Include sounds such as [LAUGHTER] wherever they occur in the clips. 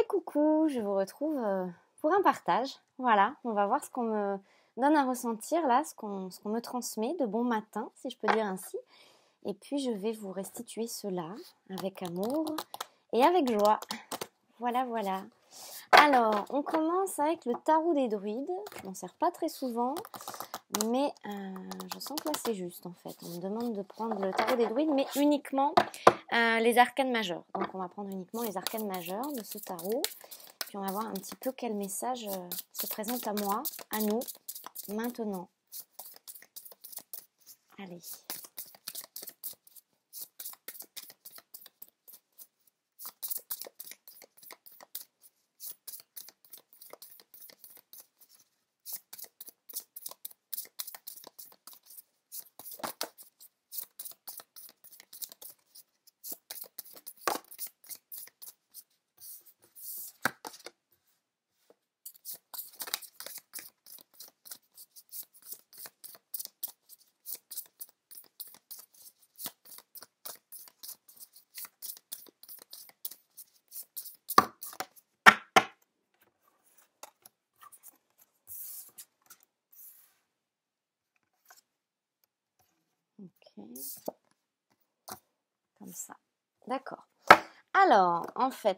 Et coucou, je vous retrouve euh, pour un partage. Voilà, on va voir ce qu'on me donne à ressentir là, ce qu'on me transmet de bon matin, si je peux dire ainsi. Et puis je vais vous restituer cela avec amour et avec joie. Voilà, voilà. Alors, on commence avec le tarot des druides. Je ne sers pas très souvent. Mais euh, je sens que là c'est juste en fait. On me demande de prendre le tarot des druides, mais uniquement euh, les arcanes majeures. Donc on va prendre uniquement les arcanes majeures de ce tarot. Puis on va voir un petit peu quel message euh, se présente à moi, à nous, maintenant. Allez.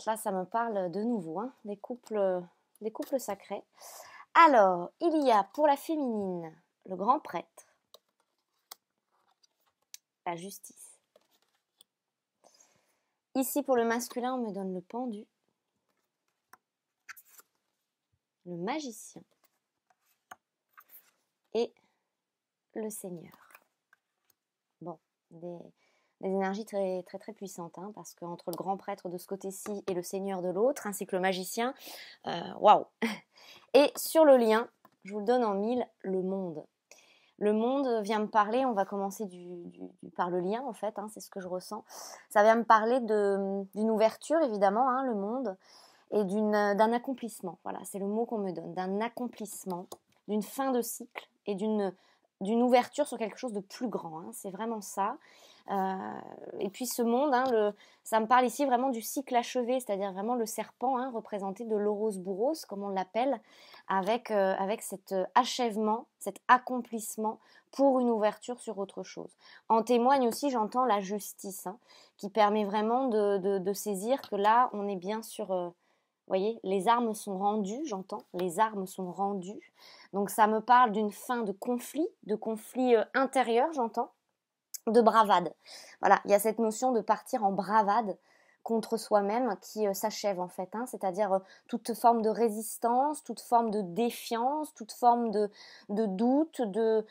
Là, ça me parle de nouveau, des, hein, couples, des couples sacrés. Alors, il y a pour la féminine le grand prêtre, la justice. Ici, pour le masculin, on me donne le pendu, le magicien et le seigneur. Bon, des des énergies très très très puissantes, hein, parce qu'entre le grand prêtre de ce côté-ci et le seigneur de l'autre, ainsi que le magicien, euh, waouh [LAUGHS] Et sur le lien, je vous le donne en mille, le monde. Le monde vient me parler, on va commencer du, par le lien en fait, hein, c'est ce que je ressens. Ça vient me parler d'une ouverture évidemment, hein, le monde, et d'un accomplissement. Voilà, c'est le mot qu'on me donne, d'un accomplissement, d'une fin de cycle et d'une ouverture sur quelque chose de plus grand. c'est vraiment ça. Euh, et puis ce monde, hein, ça me parle ici vraiment du cycle achevé, c'est-à-dire vraiment le serpent hein, représenté de l'oros bourros comme on l'appelle, avec, euh, avec cet euh, achèvement, cet accomplissement pour une ouverture sur autre chose. En témoigne aussi, j'entends la justice, hein, qui permet vraiment de, saisir que là, on est bien sur... vous voyez, les armes sont rendues, j'entends, les armes sont rendues. Donc ça me parle d'une fin de conflit, de conflit intérieur, j'entends, de bravade. Voilà, il y a cette notion de partir en bravade contre soi-même qui euh, s'achève en fait, hein. c'est-à-dire euh, toute forme de résistance, toute forme de défiance, toute forme de doute, de,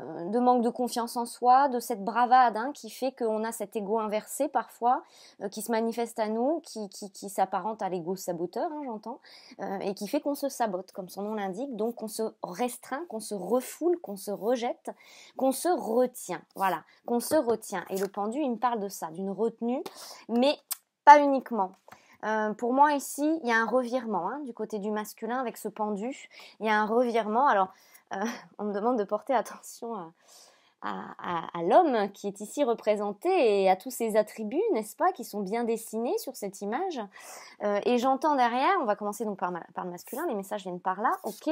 euh, de manque de confiance en soi, de cette bravade hein, qui fait qu'on a cet ego inversé parfois, euh, qui se manifeste à nous, qui, qui, qui s'apparente à l'ego saboteur, hein, j'entends, euh, et qui fait qu'on se sabote, comme son nom l'indique, donc qu'on se restreint, qu'on se refoule, qu'on se rejette, qu'on se retient, voilà, qu'on se retient. Et le pendu, il me parle de ça, d'une retenue, mais pas uniquement. pour moi ici, il y a un revirement hein, du côté du masculin avec ce pendu. Il y a un revirement. Alors, euh, [LAUGHS] on me demande de porter attention à, l'homme qui est ici représenté et à tous ses attributs, n'est-ce pas, qui sont bien dessinés sur cette image. Euh, et j'entends derrière, on va commencer donc par, par, le masculin, les messages viennent par là, ok,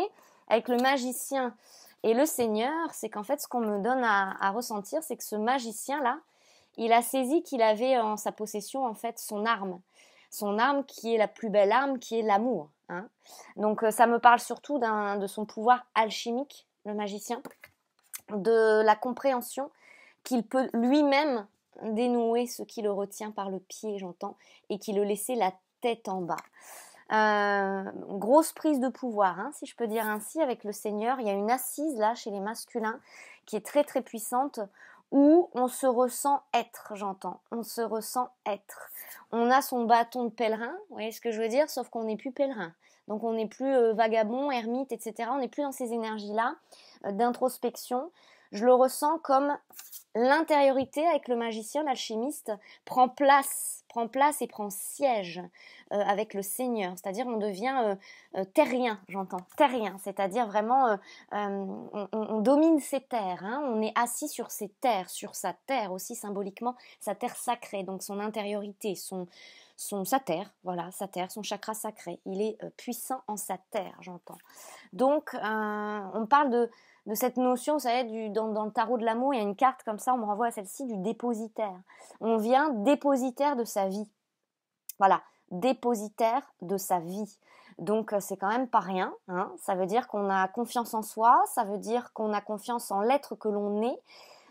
avec le magicien et le seigneur, c'est qu'en fait ce qu'on me donne à, à ressentir, c'est que ce magicien-là, il a saisi qu'il avait en sa possession en fait son arme, son arme qui est la plus belle arme, qui est l'amour. Hein. Donc euh, ça me parle surtout de son pouvoir alchimique, le magicien, de la compréhension qu'il peut lui-même dénouer ce qui le retient par le pied, j'entends, et qui le laissait la tête en bas. Euh, grosse prise de pouvoir, hein, si je peux dire ainsi, avec le Seigneur. Il y a une assise là chez les masculins qui est très très puissante où on se ressent être, j'entends. On se ressent être. On a son bâton de pèlerin, vous voyez ce que je veux dire, sauf qu'on n'est plus pèlerin. Donc on n'est plus euh, vagabond, ermite, etc. On n'est plus dans ces énergies-là euh, d'introspection. Je le ressens comme l'intériorité avec le magicien, l'alchimiste, prend place, prend place et prend siège euh, avec le Seigneur. C'est-à-dire on devient euh, euh, terrien, j'entends, terrien. C'est-à-dire vraiment on, domine ses terres, hein. on est assis sur ses terres, sur sa terre aussi symboliquement, sa terre sacrée, donc son intériorité, son, son, sa terre, voilà, sa terre, son chakra sacré. Il est puissant en sa terre, j'entends. Donc on parle de de cette notion, vous savez, du, dans, dans, le tarot de l'amour, il y a une carte comme ça, on me renvoie à celle-ci, du dépositaire. On vient dépositaire de sa vie. Voilà, dépositaire de sa vie. Donc euh, c'est quand même pas rien. Hein. ça veut dire qu'on a confiance en soi, ça veut dire qu'on a confiance en l'être que l'on est.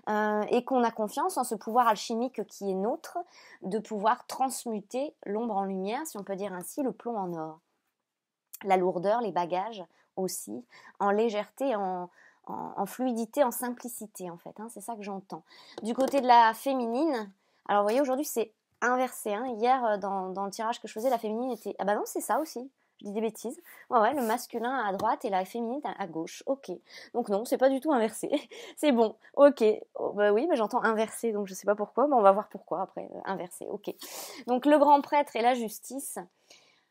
Euh, et qu'on a confiance en ce pouvoir alchimique qui est nôtre de pouvoir transmuter l'ombre en lumière, si on peut dire ainsi, le plomb en or. La lourdeur, les bagages aussi, en légèreté, en, en, fluidité, en simplicité en fait. Hein, c'est ça que j'entends. Du côté de la féminine, alors vous voyez aujourd'hui c'est inversé. Hein. Hier euh, dans, le tirage que je faisais, la féminine était... Ah bah non c'est ça aussi. Je dis des bêtises. Ouais, ouais, le masculin à droite et la féminine à gauche. Ok. Donc non, c'est pas du tout inversé. [LAUGHS] c'est bon. Ok. Oh, bah oui, mais j'entends inversé, donc je sais pas pourquoi. mais on va voir pourquoi après. Euh, inversé. Ok. Donc le grand prêtre et la justice.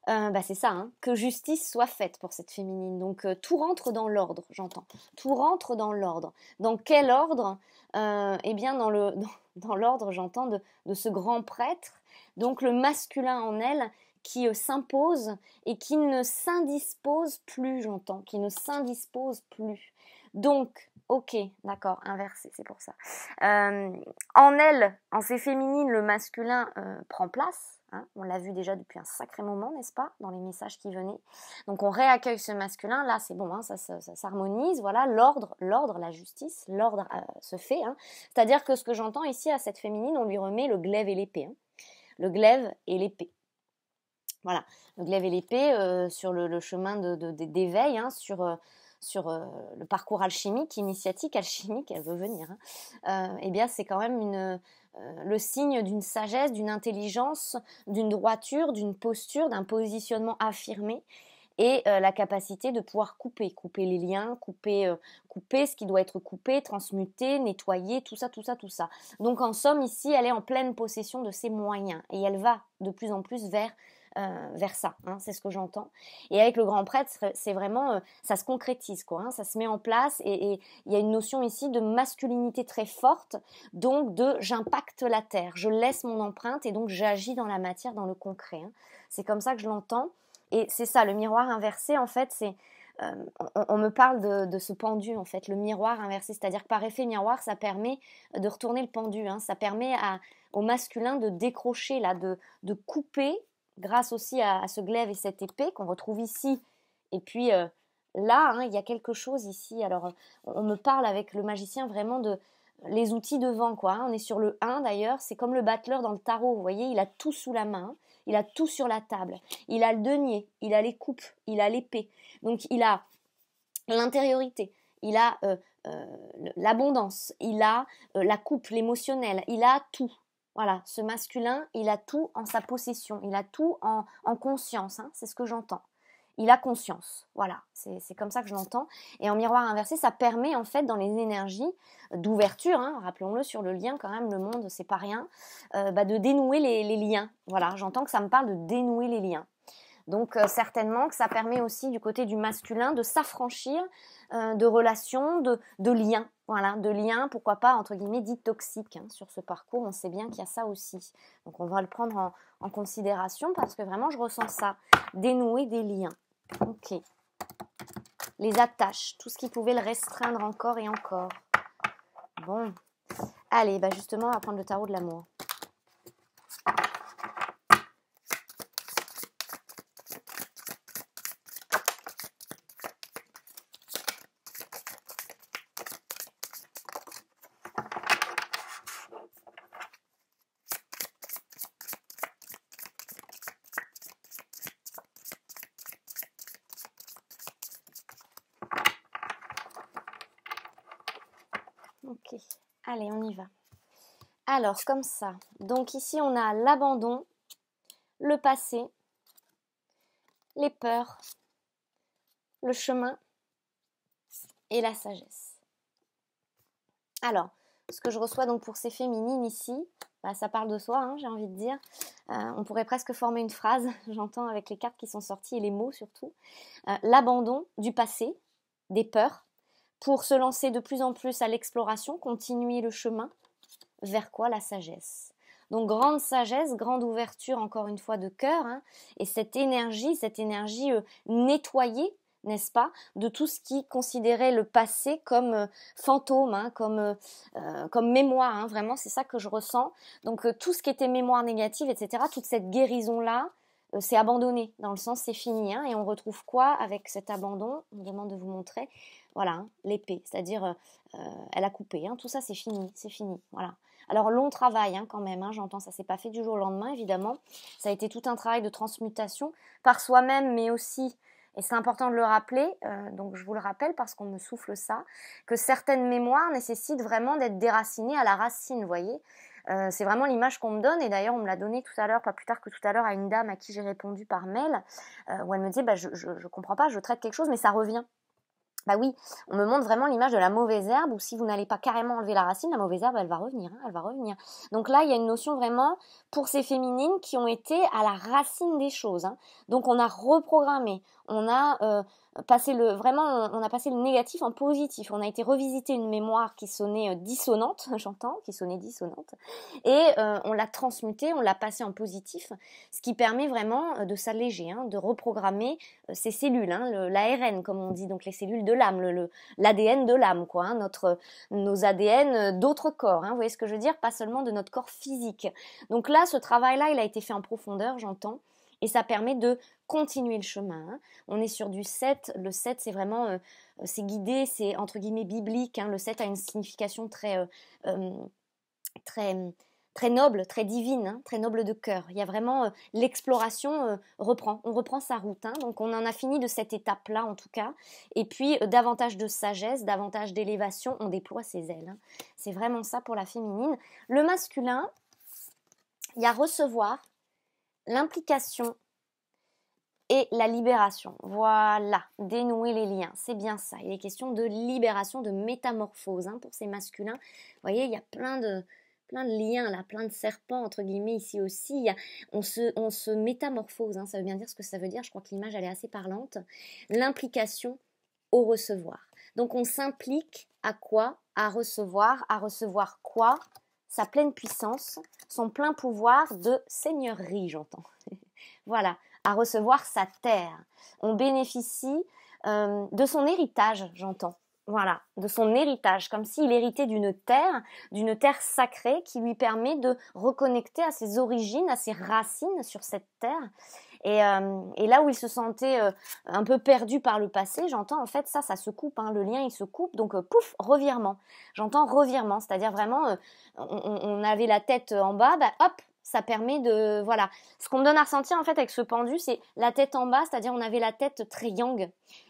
Euh, bah, c'est ça, hein. que justice soit faite pour cette féminine. Donc euh, tout rentre dans l'ordre, j'entends. Tout rentre dans l'ordre. Dans quel ordre euh, Eh bien [LAUGHS] dans l'ordre, j'entends de, de, ce grand prêtre, donc le masculin en elle qui s'impose et qui ne s'indispose plus, j'entends, qui ne s'indispose plus. Donc, ok, d'accord, inversé, c'est pour ça. Euh, en elle, en ces féminines, le masculin euh, prend place. Hein. on l'a vu déjà depuis un sacré moment, n'est-ce pas, dans les messages qui venaient. Donc on réaccueille ce masculin, là c'est bon, hein, ça, s'harmonise, voilà, l'ordre, l'ordre, la justice, l'ordre euh, se fait. Hein. C'est-à-dire que ce que j'entends ici à cette féminine, on lui remet le glaive et l'épée. Le glaive et l'épée. Voilà, le glaive et l'épée sur le, chemin d'éveil, de, sur, sur euh, le parcours alchimique, initiatique, alchimique, elle veut venir, hein. euh, eh bien c'est quand même euh, le signe d'une sagesse, d'une intelligence, d'une droiture, d'une posture, d'un positionnement affirmé et la capacité de pouvoir couper, couper les liens, couper, couper ce qui doit être coupé, transmuter, nettoyer, tout ça, tout ça, tout ça. Donc en somme, ici, elle est en pleine possession de ses moyens et elle va de plus en plus vers euh, vers ça. Hein, c'est ce que j'entends. Et avec le grand prêtre, c'est vraiment, euh, ça se concrétise, quoi. Hein, ça se met en place et il y a une notion ici de masculinité très forte, donc de j'impacte la terre, je laisse mon empreinte et donc j'agis dans la matière, dans le concret. Hein c'est comme ça que je l'entends. Et c'est ça, le miroir inversé, en fait, c'est. Euh, on, me parle de, ce pendu, en fait, le miroir inversé. C'est-à-dire que par effet miroir, ça permet de retourner le pendu. ça permet au masculin de décrocher, là, de couper grâce aussi à, ce glaive et cette épée qu'on retrouve ici. Et puis euh, là, hein, il y a quelque chose ici. Alors, on me parle avec le magicien vraiment de les outils devant, quoi. Hein. On est sur le 1 d'ailleurs, c'est comme le battleur dans le tarot, vous voyez, il a tout sous la main, il a tout sur la table, il a le denier, il a les coupes, il a l'épée. Donc, il a l'intériorité, il a euh, euh, l'abondance, il a la coupe, l'émotionnel, il a tout. Voilà, ce masculin, il a tout en sa possession, il a tout en, conscience, hein, c'est ce que j'entends. Il a conscience, voilà, c'est comme ça que je l'entends. Et en miroir inversé, ça permet en fait dans les énergies d'ouverture, hein, rappelons-le sur le lien quand même, le monde c'est pas rien, euh, bah, de dénouer les, liens. Voilà, j'entends que ça me parle de dénouer les liens. Donc euh, certainement que ça permet aussi du côté du masculin de s'affranchir euh, de relations, de liens voilà, de liens, pourquoi pas, entre guillemets, dit toxiques hein, sur ce parcours. On sait bien qu'il y a ça aussi. Donc on va le prendre en, considération parce que vraiment, je ressens ça. Dénouer des liens. Ok. Les attaches, tout ce qui pouvait le restreindre encore et encore. Bon. Allez, bah, justement, on va prendre le tarot de l'amour. Alors, comme ça. Donc ici, on a l'abandon, le passé, les peurs, le chemin et la sagesse. Alors, ce que je reçois donc pour ces féminines ici, bah, ça parle de soi, hein, j'ai envie de dire. Euh, on pourrait presque former une phrase, [LAUGHS] j'entends, avec les cartes qui sont sorties et les mots surtout. Euh, l'abandon du passé, des peurs, pour se lancer de plus en plus à l'exploration, continuer le chemin, vers quoi la sagesse. Donc grande sagesse, grande ouverture encore une fois de cœur, hein, et cette énergie, cette énergie euh, nettoyée, n'est-ce pas, de tout ce qui considérait le passé comme euh, fantôme, hein, comme, euh, comme mémoire, hein, vraiment c'est ça que je ressens. Donc tout ce qui était mémoire négative, etc., toute cette guérison-là, c'est abandonné, dans le sens c'est fini, et on retrouve quoi avec cet abandon On demande de vous montrer, voilà, l'épée, c'est-à-dire elle a coupé, tout ça c'est fini, c'est fini, voilà. Alors, long travail hein, quand même, hein, j'entends, ça s'est pas fait du jour au lendemain, évidemment. Ça a été tout un travail de transmutation par soi-même, mais aussi et c'est important de le rappeler, euh, donc je vous le rappelle parce qu'on me souffle ça, que certaines mémoires nécessitent vraiment d'être déracinées à la racine, vous voyez. Euh, c'est vraiment l'image qu'on me donne, et d'ailleurs on me l'a donnée tout à l'heure, pas plus tard que tout à l'heure, à une dame à qui j'ai répondu par mail, euh, où elle me dit bah, je, ne je, comprends pas, je traite quelque chose, mais ça revient bah oui, on me montre vraiment l'image de la mauvaise herbe, où si vous n'allez pas carrément enlever la racine, la mauvaise herbe, elle va revenir, hein, elle va revenir. Donc là, il y a une notion vraiment pour ces féminines qui ont été à la racine des choses. Hein. Donc on a reprogrammé, on a euh, passé le vraiment on, a passé le négatif en positif. On a été revisiter une mémoire qui sonnait euh, dissonante, [LAUGHS] j'entends, qui sonnait dissonante, et euh, on l'a transmutée, on l'a passée en positif, ce qui permet vraiment de s'alléger, hein, de reprogrammer ces cellules, hein, l'ARN comme on dit, donc les cellules de l'âme, l'ADN le, de l'âme quoi, hein, notre nos ADN d'autres corps. vous voyez ce que je veux dire Pas seulement de notre corps physique. Donc là, ce travail-là, il a été fait en profondeur, j'entends, et ça permet de continuer le chemin. Hein. On est sur du 7. Le 7, c'est vraiment, euh, euh, c'est guidé, c'est entre guillemets biblique. Hein. Le 7 a une signification très, euh, très, très noble, très divine, hein, très noble de cœur. Il y a vraiment l'exploration reprend, on reprend sa route. donc on en a fini de cette étape-là en tout cas. Et puis davantage de sagesse, davantage d'élévation, on déploie ses ailes. C'est vraiment ça pour la féminine. Le masculin, il y a recevoir, l'implication, et la libération. Voilà, dénouer les liens, c'est bien ça. Il est question de libération, de métamorphose hein, pour ces masculins. Vous voyez, il y a plein de, plein de liens là, plein de serpents entre guillemets ici aussi. on, se, on se métamorphose, hein, ça veut bien dire ce que ça veut dire. Je crois que l'image elle est assez parlante. L'implication au recevoir. Donc on s'implique à quoi À recevoir. À recevoir quoi Sa pleine puissance, son plein pouvoir de seigneurie, j'entends. [LAUGHS] voilà, à recevoir sa terre. On bénéficie euh, de son héritage, j'entends. Voilà, de son héritage, comme s'il héritait d'une terre, d'une terre sacrée qui lui permet de reconnecter à ses origines, à ses racines sur cette terre. Et, euh, là où il se sentait euh, un peu perdu par le passé, j'entends en fait ça, ça se coupe, hein, le lien il se coupe, donc pouf, revirement. J'entends revirement, c'est-à-dire vraiment, on, avait la tête en bas, bah, hop, ça permet de voilà ce qu'on me donne à ressentir en fait avec ce pendu c'est la tête en bas c'est-à-dire on avait la tête très yang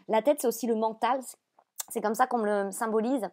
la tête c'est aussi le mental c'est comme ça qu'on le symbolise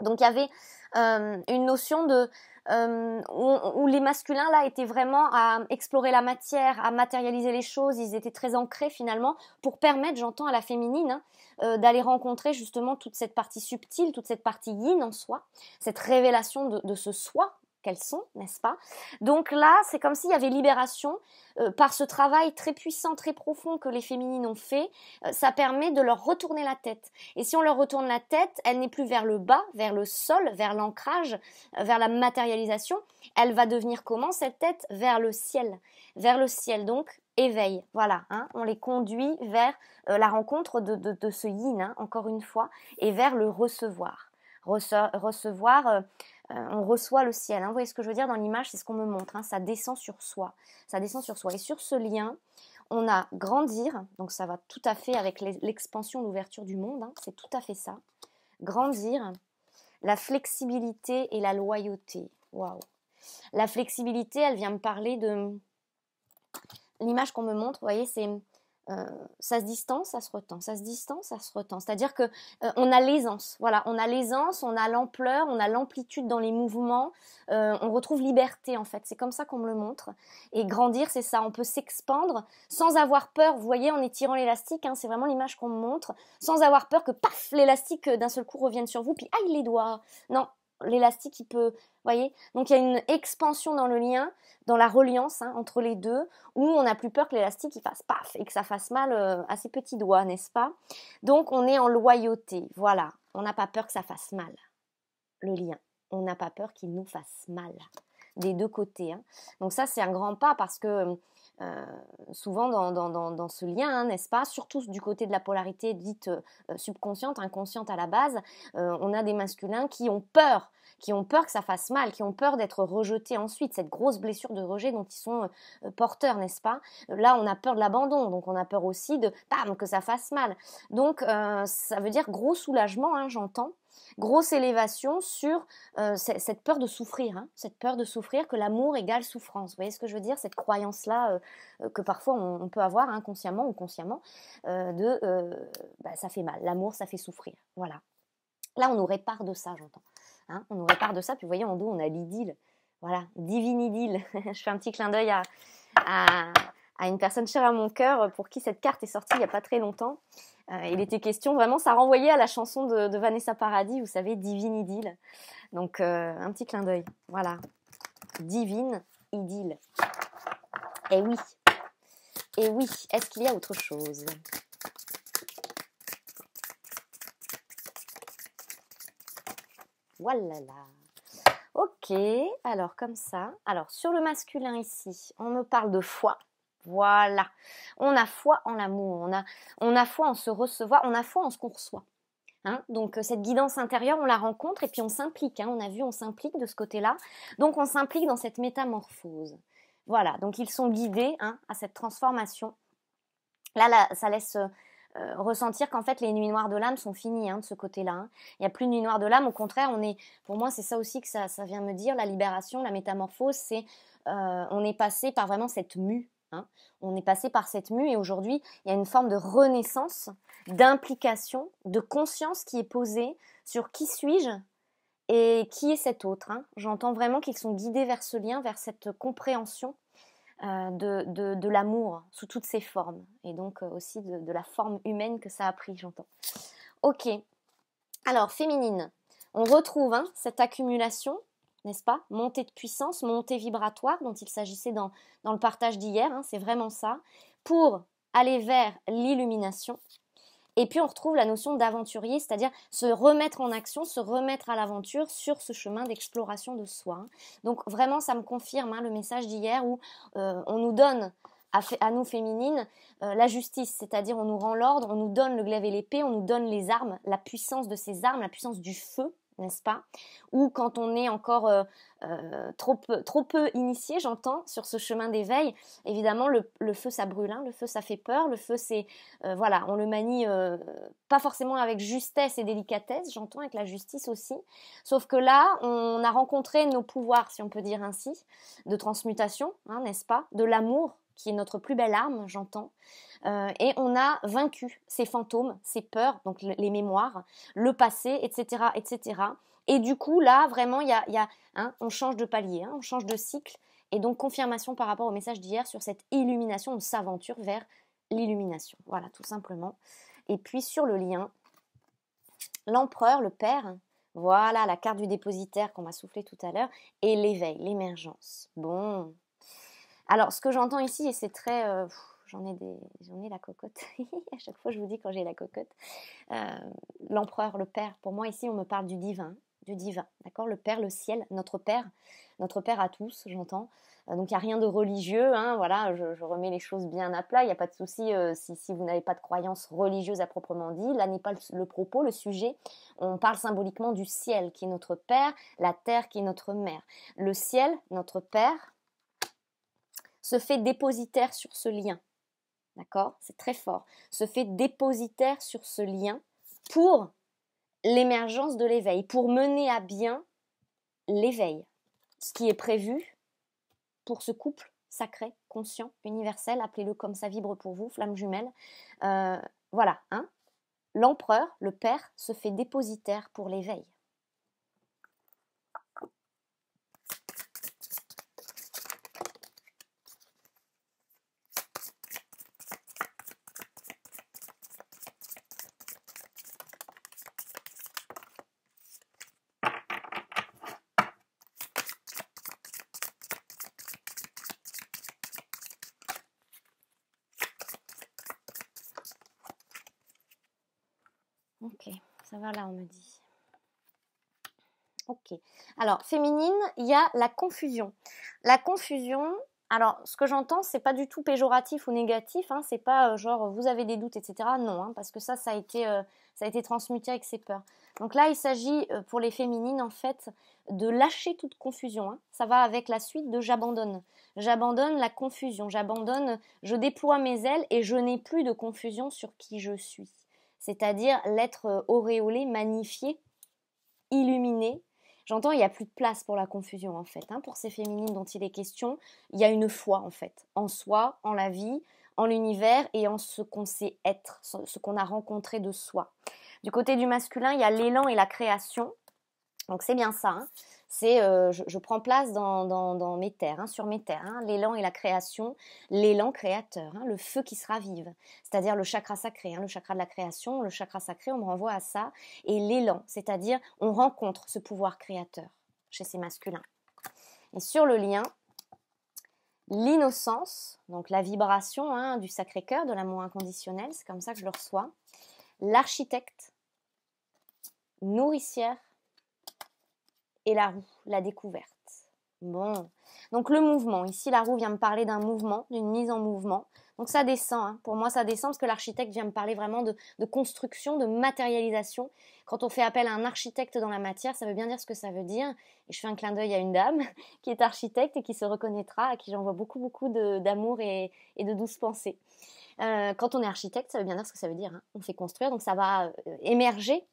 donc il y avait euh, une notion de euh, où, les masculins là étaient vraiment à explorer la matière, à matérialiser les choses, ils étaient très ancrés finalement pour permettre, j'entends, à la féminine hein, euh, d'aller rencontrer justement toute cette partie subtile, toute cette partie yin en soi, cette révélation de ce soi qu'elles sont, n'est-ce pas Donc là, c'est comme s'il y avait libération euh, par ce travail très puissant, très profond que les féminines ont fait. Euh, ça permet de leur retourner la tête. Et si on leur retourne la tête, elle n'est plus vers le bas, vers le sol, vers l'ancrage, euh, vers la matérialisation. Elle va devenir comment cette tête Vers le ciel. Vers le ciel, donc éveil. Voilà, hein, on les conduit vers la rencontre de, ce yin, hein, encore une fois, et vers le recevoir recevoir euh, on reçoit le ciel. Hein. Vous voyez ce que je veux dire dans l'image, c'est ce qu'on me montre. Hein. Ça descend sur soi. Ça descend sur soi. Et sur ce lien, on a grandir. Donc ça va tout à fait avec l'expansion, l'ouverture du monde. Hein. C'est tout à fait ça. Grandir. La flexibilité et la loyauté. Waouh. La flexibilité, elle vient me parler de l'image qu'on me montre. Vous voyez, c'est euh, ça se distance, ça se retend, ça se distance, ça se retend. C'est-à-dire que euh, on a l'aisance, voilà, on a l'aisance, on a l'ampleur, on a l'amplitude dans les mouvements, euh, on retrouve liberté en fait. C'est comme ça qu'on me le montre. Et grandir, c'est ça, on peut s'expandre sans avoir peur. Vous voyez, en étirant l'élastique, hein, c'est vraiment l'image qu'on me montre, sans avoir peur que paf, l'élastique d'un seul coup revienne sur vous, puis aïe les doigts. Non, l'élastique il peut, voyez. Donc il y a une expansion dans le lien, dans la reliance hein, entre les deux, où on n'a plus peur que l'élastique il fasse paf et que ça fasse mal euh, à ses petits doigts, n'est-ce pas Donc on est en loyauté, voilà. On n'a pas peur que ça fasse mal le lien. On n'a pas peur qu'il nous fasse mal des deux côtés. Hein. Donc ça c'est un grand pas parce que euh, souvent dans, ce lien, hein, n'est-ce pas Surtout du côté de la polarité dite euh, subconsciente, inconsciente à la base, euh, on a des masculins qui ont peur qui ont peur que ça fasse mal, qui ont peur d'être rejetés ensuite, cette grosse blessure de rejet dont ils sont porteurs, n'est-ce pas Là, on a peur de l'abandon, donc on a peur aussi de, bam, que ça fasse mal. Donc, ça veut dire gros soulagement, hein, j'entends grosse élévation sur euh, cette peur de souffrir, hein. cette peur de souffrir que l'amour égale souffrance. Vous voyez ce que je veux dire Cette croyance-là euh, euh, que parfois on, peut avoir inconsciemment hein, ou consciemment de bah, ça fait mal, l'amour ça fait souffrir. Voilà. Là on nous répare de ça, j'entends. Hein. on nous répare de ça, puis vous voyez en dos on a l'idylle. Voilà, divine idylle. [LAUGHS] je fais un petit clin d'œil à, à, à, une personne chère à mon cœur pour qui cette carte est sortie il n'y a pas très longtemps. Euh, il était question vraiment, ça renvoyait à la chanson de, Vanessa Paradis, vous savez, Divine Idylle. Donc euh, un petit clin d'œil, voilà. Divine Idylle. Et eh oui, Et eh oui, est-ce qu'il y a autre chose Voilà. Ok, alors comme ça. Alors sur le masculin ici, on me parle de foi. Voilà. On a foi en l'amour, on a, on a foi en se recevoir, on a foi en ce qu'on reçoit. Hein. donc euh, cette guidance intérieure, on la rencontre et puis on s'implique. Hein. on a vu, on s'implique de ce côté-là. Donc on s'implique dans cette métamorphose. Voilà, donc ils sont guidés hein, à cette transformation. Là, là ça laisse euh, ressentir qu'en fait les nuits noires de l'âme sont finies de ce côté-là. Il n'y a plus de nuits noires de l'âme, au contraire, on est, pour moi c'est ça aussi que ça, vient me dire, la libération, la métamorphose, c'est euh, on est passé par vraiment cette mue Hein. On est passé par cette mue et aujourd'hui, il y a une forme de renaissance, d'implication, de conscience qui est posée sur qui suis-je et qui est cet autre. Hein. J'entends vraiment qu'ils sont guidés vers ce lien, vers cette compréhension euh, de, l'amour sous toutes ses formes et donc euh, aussi de, la forme humaine que ça a pris, j'entends. Ok. Alors, féminine. On retrouve hein, cette accumulation n'est-ce pas Montée de puissance, montée vibratoire dont il s'agissait dans, le partage d'hier, hein, c'est vraiment ça, pour aller vers l'illumination. Et puis on retrouve la notion d'aventurier, c'est-à-dire se remettre en action, se remettre à l'aventure sur ce chemin d'exploration de soi. Hein. Donc vraiment, ça me confirme hein, le message d'hier où euh, on nous donne à, nous féminines euh, la justice, c'est-à-dire on nous rend l'ordre, on nous donne le glaive et l'épée, on nous donne les armes, la puissance de ces armes, la puissance du feu n'est-ce pas Ou quand on est encore euh, euh, trop, trop peu initié, j'entends, sur ce chemin d'éveil, évidemment, le, feu, ça brûle, hein, le feu, ça fait peur, le feu, c'est... Euh, voilà, on le manie pas forcément avec justesse et délicatesse, j'entends, avec la justice aussi. Sauf que là, on a rencontré nos pouvoirs, si on peut dire ainsi, de transmutation, hein, n'est-ce pas De l'amour, qui est notre plus belle arme, j'entends. Euh, et on a vaincu ces fantômes, ces peurs, donc les mémoires, le passé, etc., etc. Et du coup, là, vraiment, y a, hein, on change de palier, hein, on change de cycle. Et donc, confirmation par rapport au message d'hier sur cette illumination, on s'aventure vers l'illumination. Voilà, tout simplement. Et puis, sur le lien, l'empereur, le père, voilà la carte du dépositaire qu'on m'a soufflé tout à l'heure, et l'éveil, l'émergence. Bon, alors, ce que j'entends ici, et c'est très. Euh, j'en ai, des, j'en ai la cocotte. [LAUGHS] à chaque fois, je vous dis quand j'ai la cocotte. Euh, l'empereur, le Père. Pour moi, ici, on me parle du divin. Du divin, d'accord Le Père, le ciel, notre Père. Notre Père à tous, j'entends. Euh, donc, il n'y a rien de religieux. Hein, voilà, je, remets les choses bien à plat. Il n'y a pas de souci si, vous n'avez pas de croyance religieuse à proprement dit. Là n'est pas le propos, le sujet. On parle symboliquement du ciel qui est notre Père, la terre qui est notre mère. Le ciel, notre Père, se fait dépositaire sur ce lien. D'accord C'est très fort. Se fait dépositaire sur ce lien pour l'émergence de l'éveil, pour mener à bien l'éveil, ce qui est prévu pour ce couple sacré, conscient, universel, appelez-le comme ça vibre pour vous, flamme jumelle. Euh, voilà, hein L'empereur, le père, se fait dépositaire pour l'éveil. féminine, il y a la confusion. La confusion, alors, ce que j'entends, c'est pas du tout péjoratif ou négatif. Hein, c'est pas euh, genre vous avez des doutes, etc. Non, hein, parce que ça, ça a été, euh, ça a été transmuté avec ses peurs. Donc là, il s'agit euh, pour les féminines en fait de lâcher toute confusion. Hein. Ça va avec la suite de j'abandonne. J'abandonne la confusion. J'abandonne. Je déploie mes ailes et je n'ai plus de confusion sur qui je suis. C'est-à-dire l'être auréolé, magnifié, illuminé, J'entends, il n'y a plus de place pour la confusion en fait. Hein. pour ces féminines dont il est question, il y a une foi en fait, en soi, en la vie, en l'univers et en ce qu'on sait être, ce qu'on a rencontré de soi. Du côté du masculin, il y a l'élan et la création. Donc c'est bien ça. Hein. C'est euh, je, prends place dans, mes terres, hein, sur mes terres, hein, l'élan et la création, l'élan créateur, hein, le feu qui se ravive, c'est-à-dire le chakra sacré, le chakra de la création, le chakra sacré, on me renvoie à ça, et l'élan, c'est-à-dire on rencontre ce pouvoir créateur chez ces masculins. Et sur le lien, l'innocence, donc la vibration du Sacré-Cœur, de l'amour inconditionnel, c'est comme ça que je le reçois, l'architecte, nourricière et la roue, la découverte. Bon. Donc le mouvement. Ici, la roue vient me parler d'un mouvement, d'une mise en mouvement. Donc ça descend. Hein. Pour moi, ça descend parce que l'architecte vient me parler vraiment de, construction, de matérialisation. Quand on fait appel à un architecte dans la matière, ça veut bien dire ce que ça veut dire. Et je fais un clin d'œil à une dame [LAUGHS] qui est architecte et qui se reconnaîtra, à qui j'envoie beaucoup, beaucoup d'amour et, de douces pensées. Euh, quand on est architecte, ça veut bien dire ce que ça veut dire. Hein. On fait construire, donc ça va euh, émerger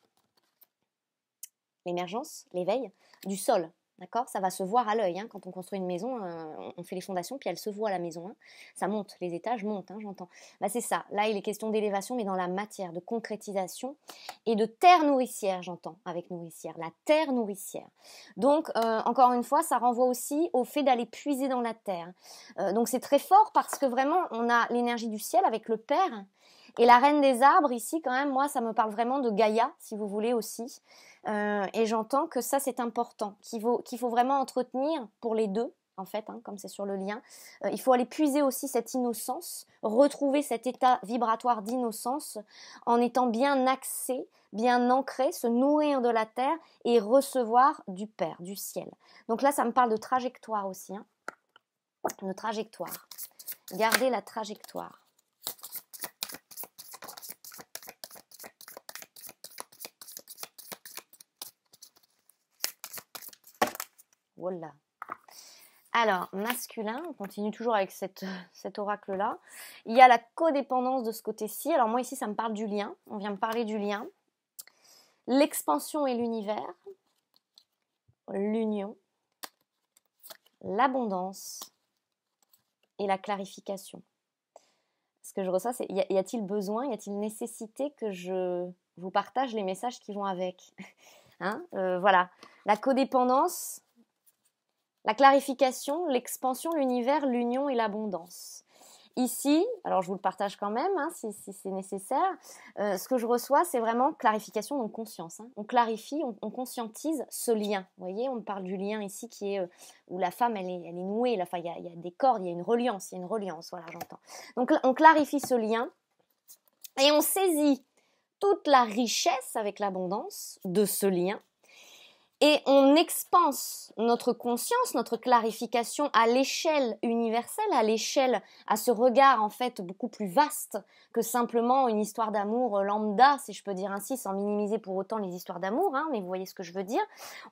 l'émergence, l'éveil du sol. D'accord Ça va se voir à l'œil. Hein. Quand on construit une maison, euh, on fait les fondations, puis elle se voit à la maison. Hein. Ça monte, les étages montent, hein, j'entends. Bah, c'est ça. Là, il est question d'élévation, mais dans la matière, de concrétisation et de terre nourricière, j'entends, avec nourricière, la terre nourricière. Donc, euh, encore une fois, ça renvoie aussi au fait d'aller puiser dans la terre. Euh, donc, c'est très fort parce que vraiment, on a l'énergie du ciel avec le Père et la reine des arbres, ici, quand même, moi, ça me parle vraiment de Gaïa, si vous voulez aussi. Euh, et j'entends que ça, c'est important, qu'il faut, vraiment entretenir pour les deux, en fait, hein, comme c'est sur le lien. Euh, il faut aller puiser aussi cette innocence, retrouver cet état vibratoire d'innocence en étant bien axé, bien ancré, se nourrir de la terre et recevoir du Père, du ciel. Donc là, ça me parle de trajectoire aussi, hein. de trajectoire. Garder la trajectoire. Voilà. Alors, masculin, on continue toujours avec [LAUGHS] cet oracle-là. Il y a la codépendance de ce côté-ci. Alors moi ici, ça me parle du lien. On vient me parler du lien. L'expansion et l'univers. L'union. L'abondance. Et la clarification. Ce que je ressens, c'est y a-t-il besoin, y a-t-il nécessité que je vous partage les messages qui vont avec [LAUGHS] hein, euh, Voilà. La codépendance, la clarification, l'expansion, l'univers, l'union et l'abondance. Ici, alors je vous le partage quand même hein, si, c'est nécessaire, euh, ce que je reçois, c'est vraiment clarification, donc conscience. Hein. On clarifie, on, conscientise ce lien. Vous voyez, on parle du lien ici qui est euh, où la femme, elle est, elle est nouée, il y, y, a des cordes, il y a une reliance, il y a une reliance, voilà, j'entends. Donc on clarifie ce lien et on saisit toute la richesse avec l'abondance de ce lien et on expanse notre conscience, notre clarification à l'échelle universelle, à l'échelle, à ce regard en fait beaucoup plus vaste que simplement une histoire d'amour euh, lambda, si je peux dire ainsi, sans minimiser pour autant les histoires d'amour, hein, mais vous voyez ce que je veux dire.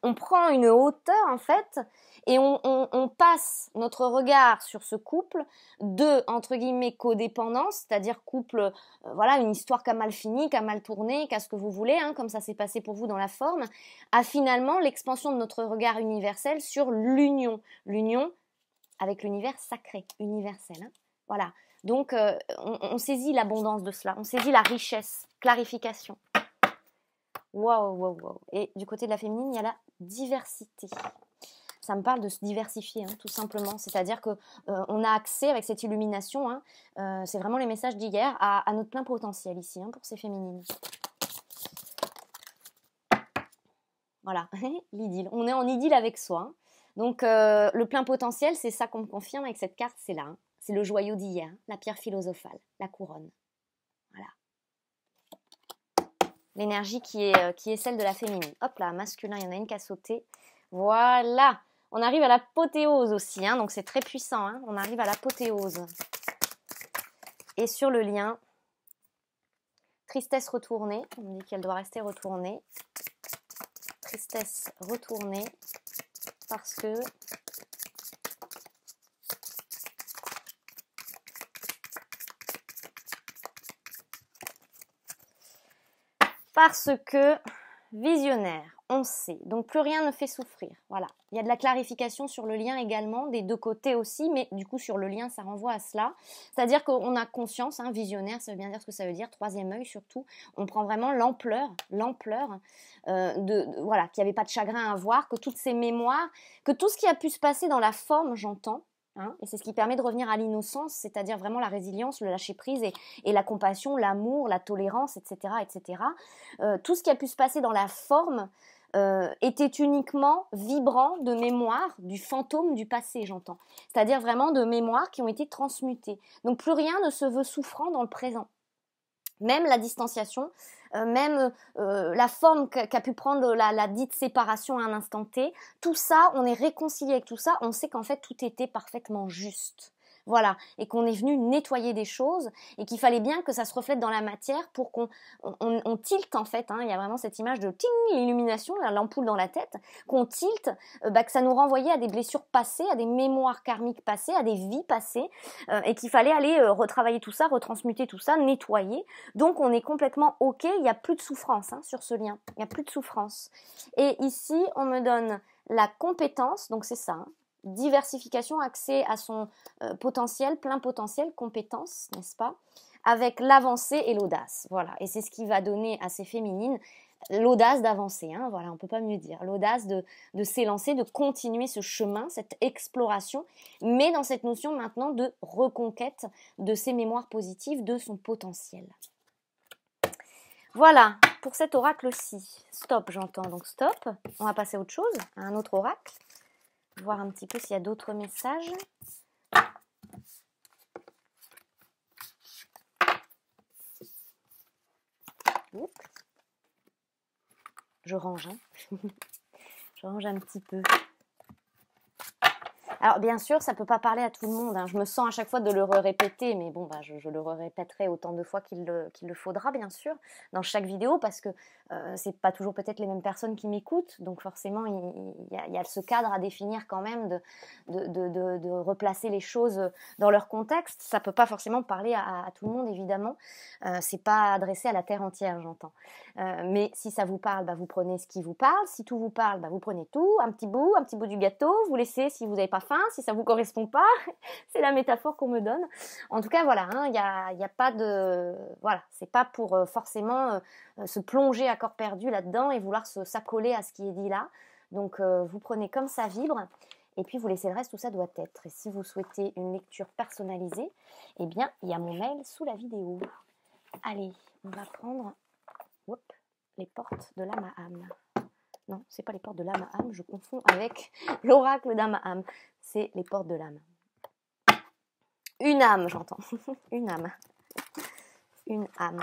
On prend une hauteur en fait et on, passe notre regard sur ce couple de, entre guillemets, codépendance, c'est-à-dire couple, euh, voilà, une histoire qui a mal fini, qui a mal tourné, qu'à ce que vous voulez, hein, comme ça s'est passé pour vous dans la forme, à finalement l'expansion de notre regard universel sur l'union. L'union avec l'univers sacré, universel. Hein. Voilà. Donc, euh, on, on, saisit l'abondance de cela, on saisit la richesse. Clarification. Wow, wow, wow. Et du côté de la féminine, il y a la diversité ça me parle de se diversifier, hein, tout simplement. C'est-à-dire que euh, on a accès avec cette illumination, hein, euh, c'est vraiment les messages d'hier, à, notre plein potentiel ici, hein, pour ces féminines. Voilà, [LAUGHS] l'idylle. On est en idylle avec soi. Donc euh, le plein potentiel, c'est ça qu'on me confirme avec cette carte, c'est là. C'est le joyau d'hier, la pierre philosophale, la couronne. Voilà l'énergie qui est, qui est celle de la féminine. Hop là, masculin, il y en a une qui a sauté. Voilà. On arrive à l'apothéose aussi, hein, donc c'est très puissant. Hein. on arrive à l'apothéose. Et sur le lien, tristesse retournée. On dit qu'elle doit rester retournée. Tristesse retournée parce que parce que visionnaire on sait. Donc plus rien ne fait souffrir. Voilà. Il y a de la clarification sur le lien également, des deux côtés aussi, mais du coup sur le lien, ça renvoie à cela. C'est-à-dire qu'on a conscience, hein, visionnaire, ça veut bien dire ce que ça veut dire, troisième œil surtout. On prend vraiment l'ampleur, l'ampleur euh, de, voilà, qu'il n'y avait pas de chagrin à voir, que toutes ces mémoires, que tout ce qui a pu se passer dans la forme, j'entends, hein, et c'est ce qui permet de revenir à l'innocence, c'est-à-dire vraiment la résilience, le lâcher-prise et, la compassion, l'amour, la tolérance, etc. etc. Euh, tout ce qui a pu se passer dans la forme, euh, était uniquement vibrant de mémoire du fantôme du passé, j'entends. C'est-à-dire vraiment de mémoires qui ont été transmutées. Donc plus rien ne se veut souffrant dans le présent. Même la distanciation, euh, même euh, la forme qu'a pu prendre la, dite séparation à un instant T, tout ça, on est réconcilié avec tout ça, on sait qu'en fait tout était parfaitement juste. Voilà. Et qu'on est venu nettoyer des choses et qu'il fallait bien que ça se reflète dans la matière pour qu'on on, tilte, en fait. Hein. Il y a vraiment cette image de ting, l'illumination, l'ampoule dans la tête, qu'on tilte, euh, bah, que ça nous renvoyait à des blessures passées, à des mémoires karmiques passées, à des vies passées euh, et qu'il fallait aller euh, retravailler tout ça, retransmuter tout ça, nettoyer. Donc, on est complètement OK. Il n'y a plus de souffrance hein, sur ce lien. Il n'y a plus de souffrance. Et ici, on me donne la compétence, donc c'est ça, hein diversification accès à son euh, potentiel, plein potentiel, compétence, n'est-ce pas Avec l'avancée et l'audace. Voilà. Et c'est ce qui va donner à ces féminines l'audace d'avancer. Hein. voilà, on ne peut pas mieux dire. L'audace de, de s'élancer, de continuer ce chemin, cette exploration, mais dans cette notion maintenant de reconquête de ses mémoires positives, de son potentiel. Voilà, pour cet oracle-ci. Stop, j'entends. Donc stop. On va passer à autre chose, à un autre oracle voir un petit peu s'il y a d'autres messages. Je range. Hein. [LAUGHS] Je range un petit peu. Alors bien sûr, ça ne peut pas parler à tout le monde. Hein. Je me sens à chaque fois de le répéter, mais bon, bah, je, le répéterai autant de fois qu'il le, faudra, bien sûr, dans chaque vidéo, parce que euh, ce n'est pas toujours peut-être les mêmes personnes qui m'écoutent, donc forcément, il, y a, ce cadre à définir quand même de, replacer les choses dans leur contexte. Ça ne peut pas forcément parler à, tout le monde, évidemment. Euh, c'est pas adressé à la terre entière, j'entends. Euh, mais si ça vous parle, bah, vous prenez ce qui vous parle. Si tout vous parle, bah, vous prenez tout, un petit bout, un petit bout du gâteau. Vous laissez si vous n'avez pas si ça vous correspond pas, [LAUGHS] c'est la métaphore qu'on me donne. En tout cas, voilà, hein, il n'y a, pas de, voilà, c'est pas pour euh, forcément euh, se plonger à corps perdu là-dedans et vouloir s'accoler à ce qui est dit là. Donc, euh, vous prenez comme ça vibre. Et puis vous laissez le reste où ça doit être. Et si vous souhaitez une lecture personnalisée, eh bien, il y a mon mail sous la vidéo. Allez, on va prendre les portes de la à non, c'est pas les portes de l'âme à âme, je confonds avec [LAUGHS] l'oracle d'âme à âme. C'est les portes de l'âme. Une âme, j'entends. [LAUGHS] Une âme. Une âme.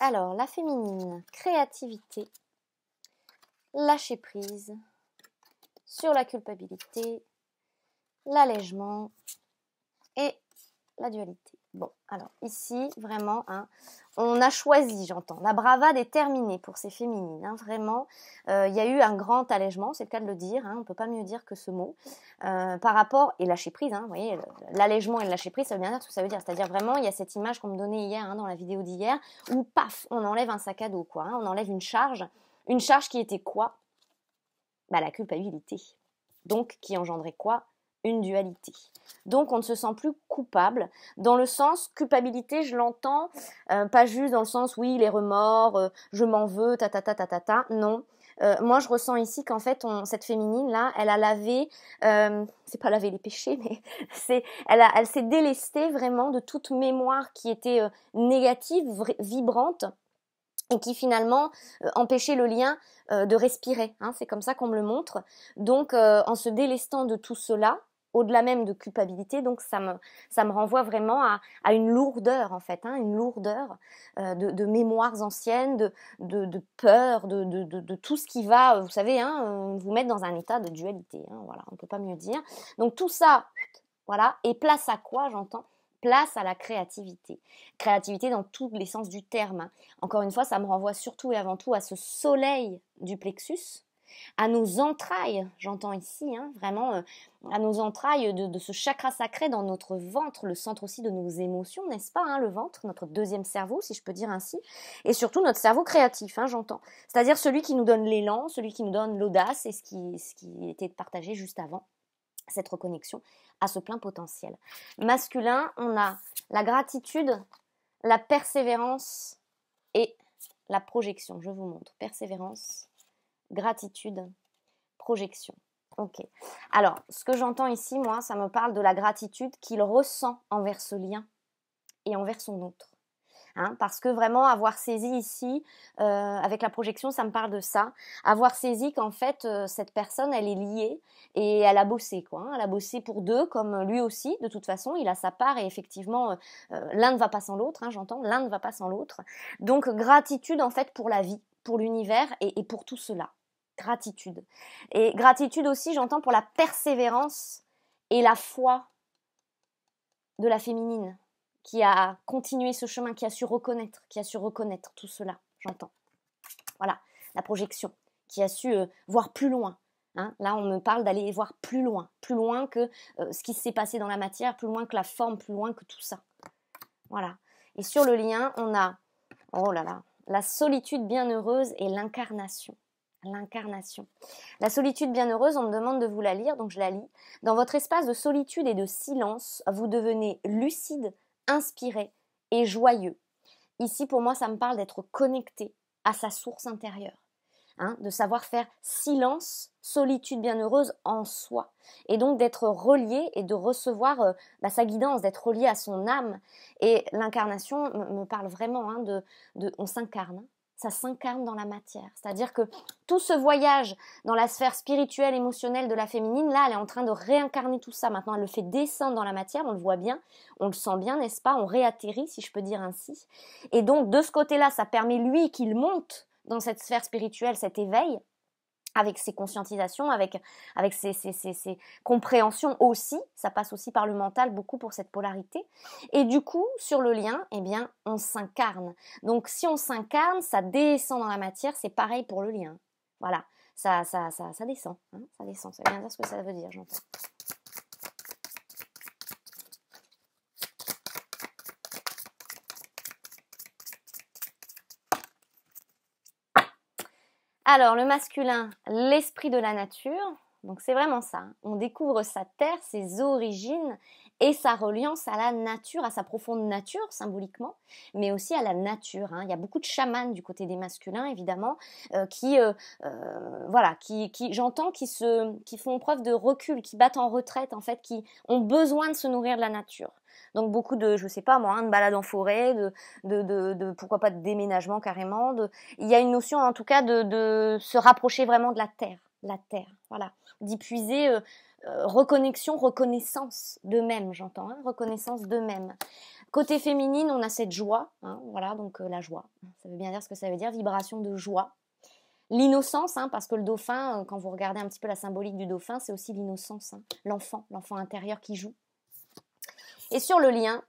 Alors, la féminine, créativité, lâcher prise, sur la culpabilité, l'allègement et la dualité. Bon, alors ici, vraiment, hein. on a choisi, j'entends. La bravade est terminée pour ces féminines, hein, vraiment. Euh, il y a eu un grand allègement, c'est le cas de le dire, hein. on ne peut pas mieux dire que ce mot, euh, par rapport, et lâcher prise, vous voyez, l'allègement et le lâcher prise, ça veut bien dire tout ça veut dire. C'est-à-dire vraiment, il y a cette image qu'on me donnait hier, dans la vidéo d'hier, où paf, on enlève un sac à dos, quoi, on enlève une charge. Une charge qui était quoi bah, La culpabilité. Donc, qui engendrait quoi une dualité. Donc on ne se sent plus coupable. Dans le sens culpabilité, je l'entends euh, pas juste dans le sens oui les remords, euh, je m'en veux, ta ta ta ta ta ta. Non, euh, moi je ressens ici qu'en fait cette féminine là, elle a lavé, c'est pas laver les péchés, mais [LAUGHS] elle, s'est délestée vraiment de toute mémoire qui était négative, vibrante et qui finalement empêchait le lien de respirer. Hein. c'est comme ça qu'on me le montre. Donc en se délestant de tout cela, au-delà même de culpabilité. Donc ça me, ça me renvoie vraiment à, une lourdeur en fait, hein, une lourdeur euh, de, mémoires anciennes, de, peur, de, tout ce qui va, euh, vous savez, hein, euh, vous mettre dans un état de dualité. Hein, voilà, on ne peut pas mieux dire. Donc tout ça, voilà, et place à quoi j'entends Place à la créativité. Créativité dans tous les sens du terme. Hein. Encore une fois, ça me renvoie surtout et avant tout à ce soleil du plexus, à nos entrailles, j'entends ici, hein, vraiment, euh, à nos entrailles de, ce chakra sacré dans notre ventre, le centre aussi de nos émotions, n'est-ce pas, hein, le ventre, notre deuxième cerveau, si je peux dire ainsi, et surtout notre cerveau créatif, hein, j'entends. C'est-à-dire celui qui nous donne l'élan, celui qui nous donne l'audace, et ce qui, ce qui était partagé juste avant, cette reconnexion à ce plein potentiel. Masculin, on a la gratitude, la persévérance et la projection. Je vous montre. Persévérance, Gratitude, projection. Ok. Alors, ce que j'entends ici, moi, ça me parle de la gratitude qu'il ressent envers ce lien et envers son autre. Hein. parce que vraiment avoir saisi ici, euh, avec la projection, ça me parle de ça, avoir saisi qu'en fait euh, cette personne, elle est liée et elle a bossé quoi, hein. elle a bossé pour deux comme lui aussi. De toute façon, il a sa part et effectivement, euh, l'un ne va pas sans l'autre, hein, j'entends, l'un ne va pas sans l'autre. Donc gratitude en fait pour la vie, pour l'univers et pour tout cela gratitude. Et gratitude aussi, j'entends pour la persévérance et la foi de la féminine qui a continué ce chemin, qui a su reconnaître, qui a su reconnaître tout cela, j'entends. Voilà, la projection, qui a su euh, voir plus loin. Hein. Là, on me parle d'aller voir plus loin, plus loin que euh, ce qui s'est passé dans la matière, plus loin que la forme, plus loin que tout ça. Voilà. Et sur le lien, on a, oh là là, la solitude bienheureuse et l'incarnation. L'incarnation. La solitude bienheureuse, on me demande de vous la lire, donc je la lis. Dans votre espace de solitude et de silence, vous devenez lucide, inspiré et joyeux. Ici, pour moi, ça me parle d'être connecté à sa source intérieure, hein, de savoir faire silence, solitude bienheureuse en soi, et donc d'être relié et de recevoir euh, bah, sa guidance, d'être relié à son âme. Et l'incarnation me parle vraiment hein, de, on s'incarne, ça s'incarne dans la matière. C'est-à-dire que tout ce voyage dans la sphère spirituelle, émotionnelle de la féminine, là, elle est en train de réincarner tout ça. Maintenant, elle le fait descendre dans la matière, on le voit bien, on le sent bien, n'est-ce pas On réatterrit, si je peux dire ainsi. Et donc, de ce côté-là, ça permet lui qu'il monte dans cette sphère spirituelle, cet éveil, avec ses conscientisations, avec, avec compréhensions aussi, ça passe aussi par le mental beaucoup pour cette polarité. Et du coup, sur le lien, eh bien, on s'incarne. Donc si on s'incarne, ça descend dans la matière, c'est pareil pour le lien. Voilà, ça, ça, descend. Hein. ça descend, ça dire ce que ça veut dire, j'entends. Alors, le masculin, l'esprit de la nature. Donc, c'est vraiment ça. Hein. On découvre sa terre, ses origines et sa reliance à la nature, à sa profonde nature symboliquement, mais aussi à la nature. Hein. Il y a beaucoup de chamans du côté des masculins, évidemment, euh, qui, euh, euh, voilà, qui, qui j'entends, qui, se, qui font preuve de recul, qui battent en retraite, en fait, qui ont besoin de se nourrir de la nature. Donc beaucoup de, je sais pas moi, hein, de balades en forêt, de, de, de, de, pourquoi pas de déménagement carrément. Il y a une notion en tout cas de, de se rapprocher vraiment de la terre, la terre, voilà d'y puiser euh, euh, reconnexion, reconnaissance d'eux-mêmes, j'entends, hein, reconnaissance d'eux-mêmes. Côté féminine, on a cette joie, hein, voilà, donc euh, la joie, ça veut bien dire ce que ça veut dire, vibration de joie. L'innocence, hein, parce que le dauphin, quand vous regardez un petit peu la symbolique du dauphin, c'est aussi l'innocence, l'enfant, l'enfant intérieur qui joue. Et sur le lien,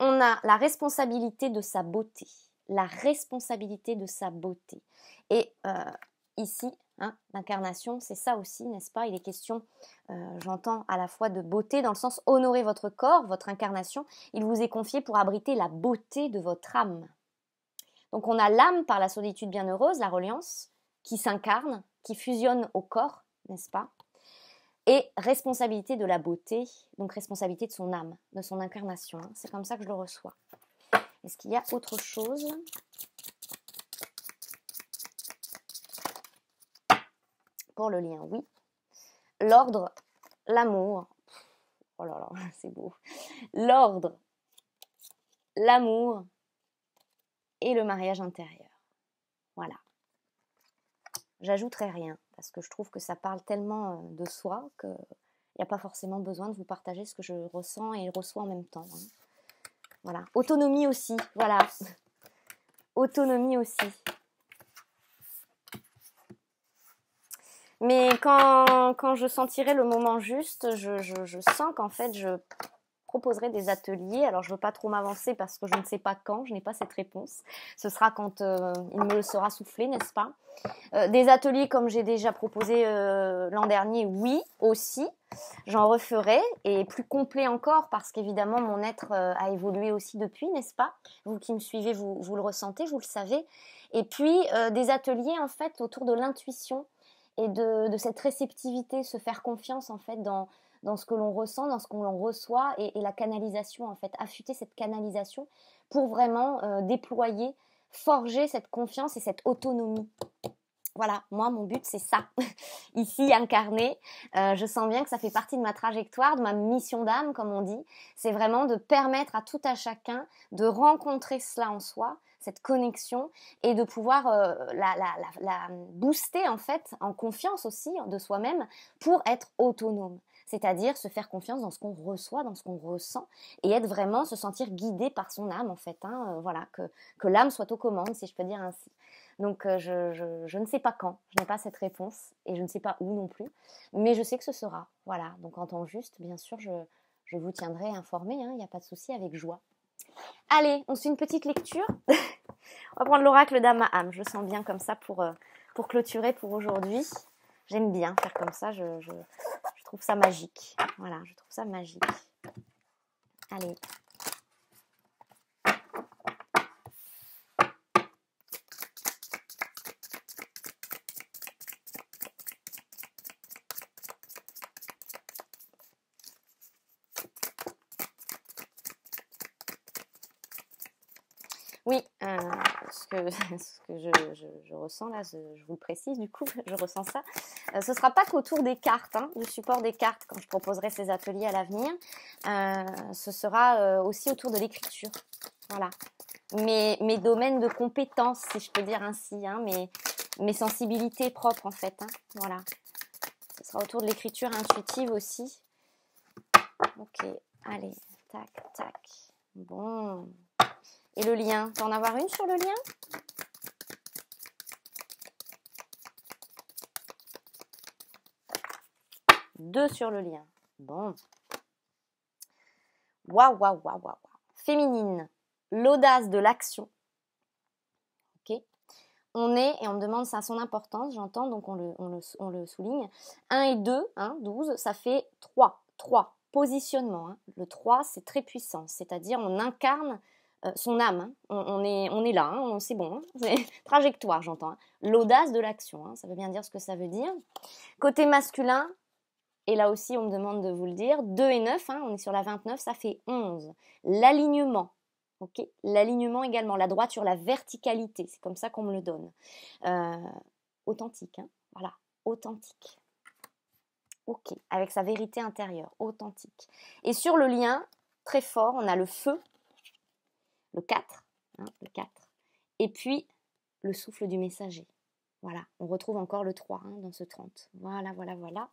on a la responsabilité de sa beauté, la responsabilité de sa beauté. Et ici, L'incarnation, hein, c'est ça aussi, n'est-ce pas Il est question, euh, j'entends, à la fois de beauté, dans le sens honorer votre corps, votre incarnation. Il vous est confié pour abriter la beauté de votre âme. Donc on a l'âme par la solitude bienheureuse, la reliance, qui s'incarne, qui fusionne au corps, n'est-ce pas Et responsabilité de la beauté, donc responsabilité de son âme, de son incarnation. Hein. C'est comme ça que je le reçois. Est-ce qu'il y a autre chose Pour le lien, oui. L'ordre, l'amour. Oh là là, [LAUGHS] c'est beau. L'ordre, l'amour et le mariage intérieur. Voilà. J'ajouterai rien parce que je trouve que ça parle tellement euh, de soi qu'il n'y a pas forcément besoin de vous partager ce que je ressens et reçois en même temps. Hein. Voilà. Autonomie aussi. Voilà. [LAUGHS] Autonomie aussi. Mais quand, je sentirai le moment juste, je, sens qu'en fait, je proposerai des ateliers. Alors, je ne veux pas trop m'avancer parce que je ne sais pas quand, je n'ai pas cette réponse. Ce sera quand euh, il me le sera soufflé, n'est-ce pas euh, Des ateliers comme j'ai déjà proposé euh, l'an dernier, oui, aussi. J'en referai et plus complet encore parce qu'évidemment, mon être a évolué aussi depuis, n'est-ce pas Vous qui me suivez, vous, le ressentez, vous le savez. Et puis, des ateliers en fait autour de l'intuition et de, cette réceptivité, se faire confiance en fait dans, ce que l'on ressent, dans ce qu'on l'on reçoit et, la canalisation en fait, affûter cette canalisation pour vraiment euh, déployer, forger cette confiance et cette autonomie. Voilà, moi, mon but, c'est ça. [LAUGHS] Ici, incarné, euh, je sens bien que ça fait partie de ma trajectoire, de ma mission d'âme, comme on dit. C'est vraiment de permettre à tout à chacun de rencontrer cela en soi, cette connexion et de pouvoir euh, la, booster en fait en confiance aussi de soi-même pour être autonome. C'est-à-dire se faire confiance dans ce qu'on reçoit, dans ce qu'on ressent et être vraiment se sentir guidé par son âme en fait. Hein, euh, voilà, que l'âme soit aux commandes si je peux dire ainsi. Donc euh, je, ne sais pas quand, je n'ai pas cette réponse et je ne sais pas où non plus, mais je sais que ce sera. Voilà, donc en temps juste, bien sûr, je, vous tiendrai informé, hein. il n'y a pas de souci, avec joie. Allez, on suit une petite lecture. [LAUGHS] on va prendre l'oracle d'Amaham, je sens bien comme ça pour, euh, pour clôturer pour aujourd'hui. J'aime bien faire comme ça, je trouve ça magique. Voilà, je trouve ça magique. Allez, [LAUGHS] ce que je, ressens là, je vous le précise du coup, [LAUGHS] je ressens ça. Euh, ce ne sera pas qu'autour des cartes, hein, du support des cartes quand je proposerai ces ateliers à l'avenir. Euh, ce sera euh, aussi autour de l'écriture. Voilà. Mes, domaines de compétences, si je peux dire ainsi, hein, mes, sensibilités propres en fait. Hein, voilà. Ce sera autour de l'écriture intuitive aussi. Ok, allez, tac, tac. Bon. Et le lien, en avoir une sur le lien Deux sur le lien. Bon. Waouh, waouh, waouh, waouh. Féminine, l'audace de l'action. Ok On est, et on me demande ça à son importance, j'entends, donc on le, souligne. 1 et 2, hein, 12, ça fait 3. Trois. Positionnement. Hein. Le 3, c'est très puissant, c'est-à-dire on incarne euh, son âme. Hein. On, est, on est là, hein, c'est bon. Hein. [LAUGHS] trajectoire, j'entends. L'audace de l'action, ça veut bien dire ce que ça veut dire. Côté masculin, et là aussi on me demande de vous le dire, 2 et 9, on est sur la 29, ça fait 11. L'alignement. ok L'alignement également, la droite sur la verticalité, c'est comme ça qu'on me le donne. Euh, authentique, voilà, authentique. Ok, avec sa vérité intérieure, authentique. Et sur le lien, très fort, on a le feu le 4, hein, le 4, et puis le souffle du messager. Voilà, on retrouve encore le 3 hein, dans ce 30. Voilà, voilà, voilà.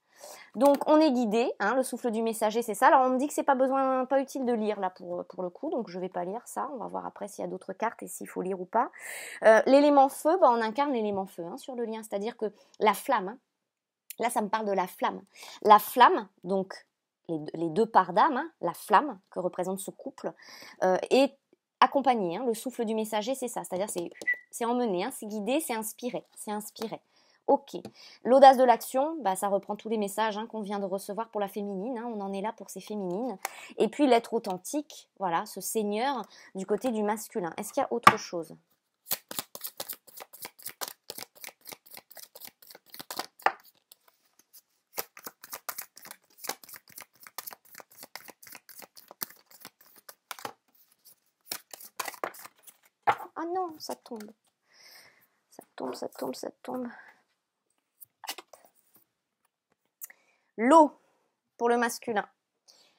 Donc on est guidé, hein, le souffle du messager, c'est ça. Alors on me dit que c'est pas besoin, pas utile de lire là pour, euh, pour le coup, donc je vais pas lire ça. On va voir après s'il y a d'autres cartes et s'il faut lire ou pas. Euh, l'élément feu, bah, on incarne l'élément feu sur le lien, c'est-à-dire que la flamme, là ça me parle de la flamme. La flamme, donc les, deux parts d'âme, la flamme que représente ce couple, euh, est accompagner. Hein. le souffle du messager, c'est ça. C'est-à-dire, c'est, emmener, hein. c'est guider, c'est inspirer. C'est inspirer. Ok. L'audace de l'action, bah, ça reprend tous les messages hein, qu'on vient de recevoir pour la féminine. on en est là pour ces féminines. Et puis l'être authentique, voilà, ce seigneur du côté du masculin. Est-ce qu'il y a autre chose ça tombe. Ça tombe, ça tombe, ça tombe. L'eau pour le masculin.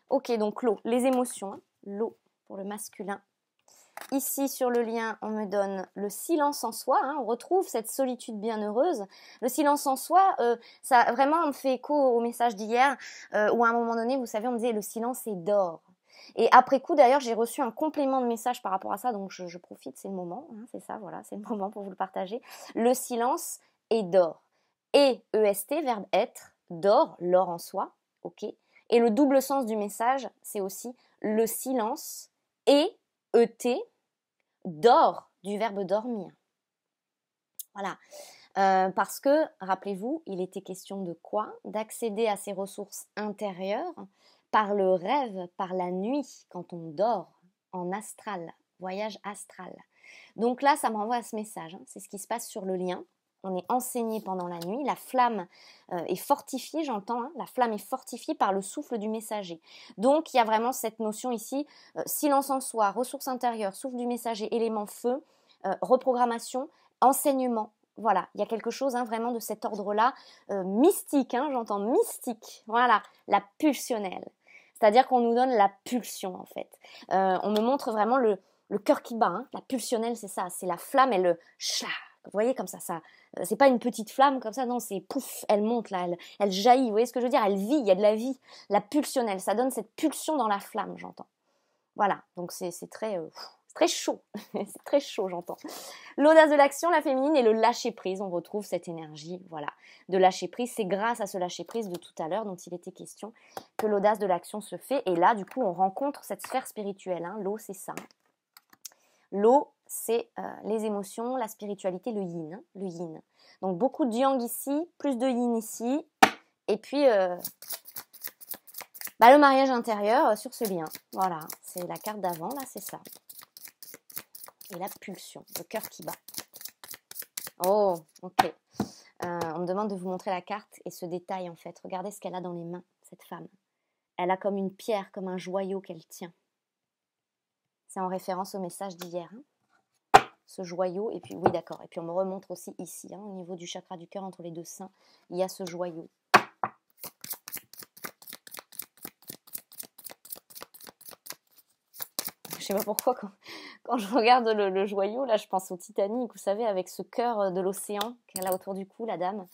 Ok, donc l'eau, les émotions. Hein. L'eau pour le masculin. Ici, sur le lien, on me donne le silence en soi. Hein. on retrouve cette solitude bienheureuse. Le silence en soi, euh, ça vraiment me fait écho au message d'hier, euh, où à un moment donné, vous savez, on me disait le silence est d'or. Et après coup, d'ailleurs, j'ai reçu un complément de message par rapport à ça, donc je, profite, c'est le moment, hein, c'est ça, voilà, c'est le [LAUGHS] moment pour vous le partager. Le silence est d'or. Et EST, verbe être, d'or, l'or en soi, ok Et le double sens du message, c'est aussi le silence et ET, d'or, du verbe dormir. Voilà. Euh, parce que, rappelez-vous, il était question de quoi D'accéder à ses ressources intérieures, par le rêve, par la nuit, quand on dort, en astral, voyage astral. Donc là, ça renvoie à ce message. Hein. C'est ce qui se passe sur le lien. On est enseigné pendant la nuit. La flamme euh, est fortifiée, j'entends. Hein. La flamme est fortifiée par le souffle du messager. Donc il y a vraiment cette notion ici euh, silence en soi, ressources intérieures, souffle du messager, élément feu, euh, reprogrammation, enseignement. Voilà, il y a quelque chose hein, vraiment de cet ordre-là mystique. j'entends mystique. Voilà, la pulsionnelle. C'est-à-dire qu'on nous donne la pulsion en fait. Euh, on me montre vraiment le, le cœur qui bat. Hein. La pulsionnelle, c'est ça, c'est la flamme, elle vous voyez comme ça, ça, euh, c'est pas une petite flamme comme ça, non, c'est pouf, elle monte là, elle, elle, jaillit, vous voyez ce que je veux dire, elle vit, il y a de la vie, la pulsionnelle, ça donne cette pulsion dans la flamme, j'entends. Voilà, donc c'est très, euh, c'est très chaud, [LAUGHS] c'est très chaud, j'entends. L'audace de l'action, la féminine et le lâcher prise. On retrouve cette énergie, voilà, de lâcher prise. C'est grâce à ce lâcher prise de tout à l'heure dont il était question que l'audace de l'action se fait. Et là, du coup, on rencontre cette sphère spirituelle. Hein. L'eau, c'est ça. L'eau, c'est euh, les émotions, la spiritualité, le yin, hein, le yin. Donc beaucoup de yang ici, plus de yin ici, et puis euh, bah, le mariage intérieur euh, sur ce lien. Voilà, c'est la carte d'avant, là, c'est ça et la pulsion, le cœur qui bat. Oh, ok. Euh, on me demande de vous montrer la carte et ce détail en fait. Regardez ce qu'elle a dans les mains, cette femme. Elle a comme une pierre, comme un joyau qu'elle tient. C'est en référence au message d'hier. Hein. ce joyau, et puis oui, d'accord. Et puis on me remontre aussi ici, hein, au niveau du chakra du cœur, entre les deux seins, il y a ce joyau. Je sais pas pourquoi, quand, quand je regarde le, joyau, là, je pense au Titanic, vous savez, avec ce cœur de l'océan qu'elle a autour du cou, la dame,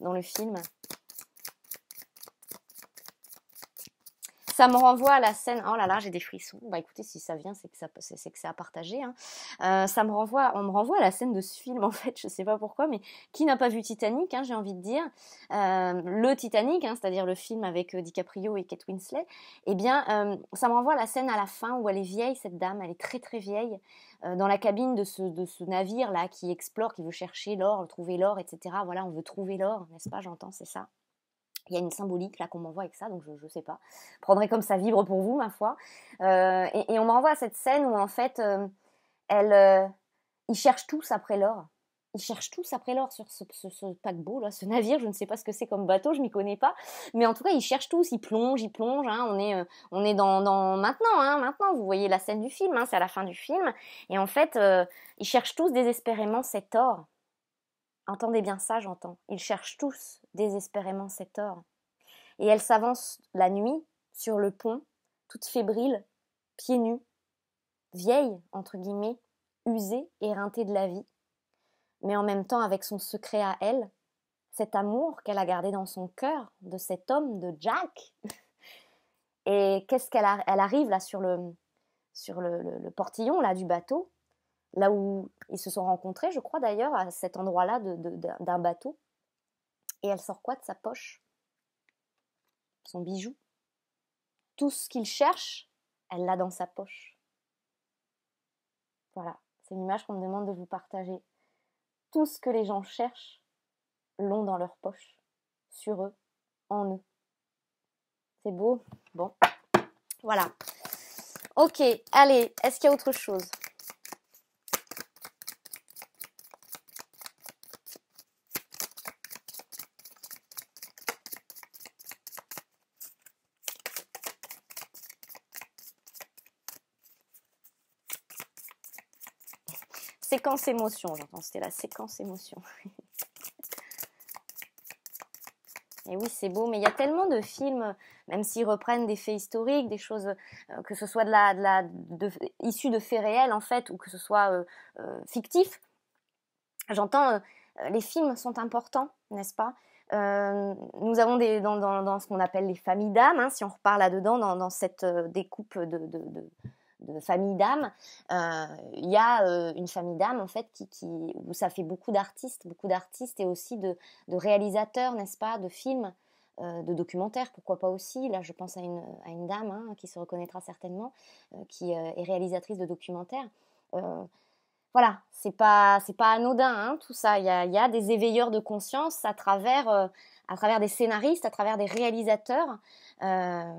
dans le film. ça me renvoie à la scène. Oh là là, j'ai des frissons. Bah écoutez, si ça vient, c'est que c'est, que à partager. Hein. Euh, ça me renvoie, on me renvoie à la scène de ce film [LAUGHS] en fait. Je sais pas pourquoi, mais qui n'a pas vu Titanic hein, J'ai envie de dire euh, le Titanic, hein, c'est-à-dire le film avec euh, DiCaprio et Kate Winslet. Eh bien, ça me renvoie à la scène à la fin où elle est vieille cette dame. Elle est très très vieille dans la cabine de ce navire là qui explore, qui veut chercher l'or, trouver l'or, etc. Voilà, on veut trouver l'or, n'est-ce pas J'entends, c'est ça il y a une symbolique là qu'on m'envoie avec ça, donc je ne sais pas. Je prendrai comme ça vibre pour vous, ma foi. Euh, et, on m'envoie à cette scène où en fait, euh, elle, euh, ils cherchent tous après l'or. Ils cherchent tous après l'or sur ce, paquebot là, ce navire. Je ne sais pas ce que c'est comme bateau, je m'y connais pas. Mais en tout cas, ils cherchent tous, ils plongent, ils plongent. Hein. On est, on est dans, maintenant, hein, maintenant. Vous voyez la scène du film, hein. c'est à la fin du film. Et en fait, ils cherchent tous désespérément cet or Entendez bien ça, j'entends. Ils cherchent tous désespérément cet or. Et elle s'avance la nuit sur le pont, toute fébrile, pieds nus, vieille, entre guillemets, usée, éreintée de la vie, mais en même temps avec son secret à elle, cet amour qu'elle a gardé dans son cœur de cet homme, de Jack. [LAUGHS] Et qu'est-ce qu'elle arrive là sur le, le portillon là du bateau là où ils se sont rencontrés, je crois d'ailleurs, à cet endroit-là d'un bateau. Et elle sort quoi de sa poche Son bijou. Tout ce qu'il cherche, elle l'a dans sa poche. Voilà, c'est une image qu'on me demande de vous partager. Tout ce que les gens cherchent, l'ont dans leur poche, sur eux, en eux. C'est beau Bon, voilà. Ok, allez, est-ce qu'il y a autre chose séquence émotion, j'entends, c'était la séquence émotion. [LAUGHS] Et oui, c'est beau, mais il y a tellement de films, même s'ils reprennent des faits historiques, des choses, euh, que ce soit de la, de la de, de faits réels en fait, ou que ce soit euh, euh, fictif. J'entends, les films sont importants, n'est-ce pas Nous avons des, dans, dans, dans ce qu'on appelle les familles d'âmes, hein, si on repart là-dedans, dans, dans, cette découpe de, de de famille d'âme, euh, il y a euh, une famille d'âme en fait qui, qui, où ça fait beaucoup d'artistes, beaucoup d'artistes et aussi de, de réalisateurs, n'est-ce pas, de films. Euh, de documentaires, pourquoi pas aussi. Là, je pense à une, à une dame hein, qui se reconnaîtra certainement, qui est réalisatrice de documentaires. voilà, c'est pas, pas anodin hein, tout ça. Il y a, y a, des éveilleurs de conscience à travers à travers des scénaristes, à travers des réalisateurs. Euh,